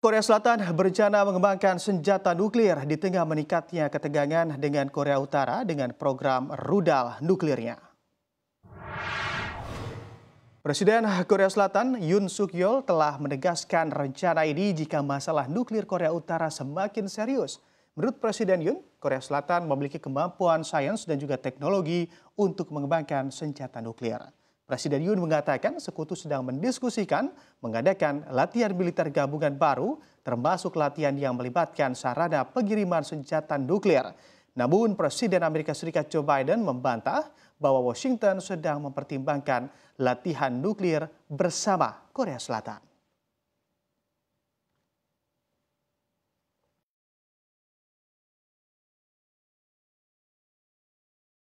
Korea Selatan berencana mengembangkan senjata nuklir di tengah meningkatnya ketegangan dengan Korea Utara dengan program rudal nuklirnya. Presiden Korea Selatan Yoon Suk Yeol telah menegaskan rencana ini jika masalah nuklir Korea Utara semakin serius. Menurut Presiden Yoon, Korea Selatan memiliki kemampuan sains dan juga teknologi untuk mengembangkan senjata nuklir. Presiden Yun mengatakan sekutu sedang mendiskusikan mengadakan latihan militer gabungan baru, termasuk latihan yang melibatkan sarana pengiriman senjata nuklir. Namun, Presiden Amerika Serikat Joe Biden membantah bahwa Washington sedang mempertimbangkan latihan nuklir bersama Korea Selatan.